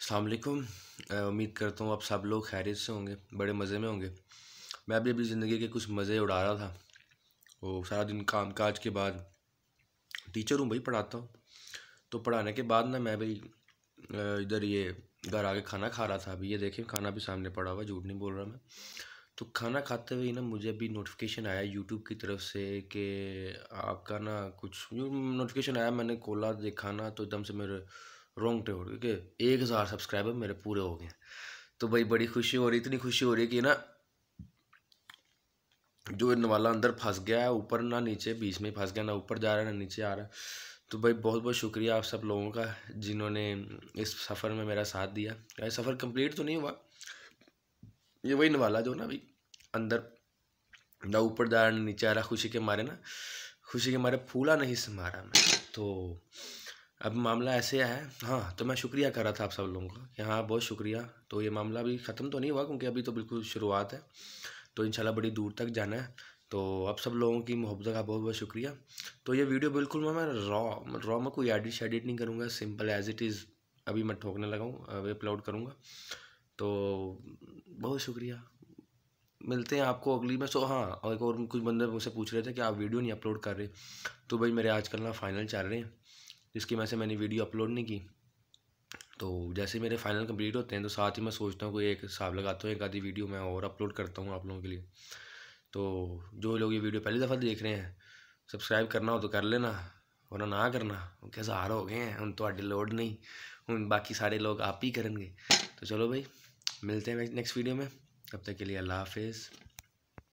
अलकुम उम्मीद करता हूँ आप सब लोग खैरियत से होंगे बड़े मज़े में होंगे मैं भी अभी ज़िंदगी के कुछ मज़े उड़ा रहा था और सारा दिन काम काज के बाद टीचर हूँ भाई पढ़ाता हूँ तो पढ़ाने के बाद ना मैं भाई इधर ये घर आके खाना खा रहा था अभी ये देखें खाना भी सामने पड़ा हुआ झूठ नहीं बोल रहा मैं तो खाना खाते हुए ना मुझे अभी नोटिफिकेशन आया यूट्यूब की तरफ से कि आपका ना कुछ नोटिफिकेशन आया मैंने कोला देखा ना तो एकदम से मेरे रोंगटे हो क्योंकि एक हज़ार सब्सक्राइबर मेरे पूरे हो गए तो भाई बड़ी खुशी हो रही इतनी खुशी हो रही कि ना जो नवाला अंदर फंस गया है ऊपर ना नीचे बीच में फंस गया ना ऊपर जा रहा है ना नीचे आ रहा है तो भाई बहुत बहुत शुक्रिया आप सब लोगों का जिन्होंने इस सफ़र में मेरा साथ दिया सफ़र कंप्लीट तो नहीं हुआ ये वही नवाला जो ना भाई अंदर ना ऊपर जा रहा ना नीचे आ रहा खुशी के मारे ना खुशी के मारे फूला नहीं समारा मैं तो अब मामला ऐसे है हाँ तो मैं शुक्रिया कर रहा था आप सब लोगों का कि हाँ बहुत शुक्रिया तो ये मामला अभी ख़त्म तो नहीं हुआ क्योंकि अभी तो बिल्कुल शुरुआत है तो इंशाल्लाह बड़ी दूर तक जाना है तो आप सब लोगों की मोहब्बत का बहुत बहुत शुक्रिया तो ये वीडियो बिल्कुल मैं रॉ रॉ में कोई एडिट शेडिट नहीं करूँगा सिंपल एज इट इज़ अभी मैं ठोकने लगाऊँ अभी अपलोड करूँगा तो बहुत शुक्रिया मिलते हैं आपको अगली में सो हाँ और एक और कुछ बंदे मुझसे पूछ रहे थे कि आप वीडियो नहीं अपलोड कर रहे तो भाई मेरे आजकल ना फाइनल चल रहे हैं जिसकी वजह से मैंने वीडियो अपलोड नहीं की तो जैसे मेरे फाइनल कंप्लीट होते हैं तो साथ ही मैं सोचता हूँ कोई एक हिसाब लगाता हूँ एक आधी वीडियो मैं और अपलोड करता हूँ आप लोगों के लिए तो जो लोग ये वीडियो पहली दफ़ा देख रहे हैं सब्सक्राइब करना हो तो कर लेना वरना ना करना उनके हजार हो गए हैं तो आडे लोड नहीं हूँ बाकी सारे लोग आप ही करेंगे तो चलो भाई मिलते हैं नेक्स्ट वीडियो में तब तक के लिए अल्लाह हाफिज़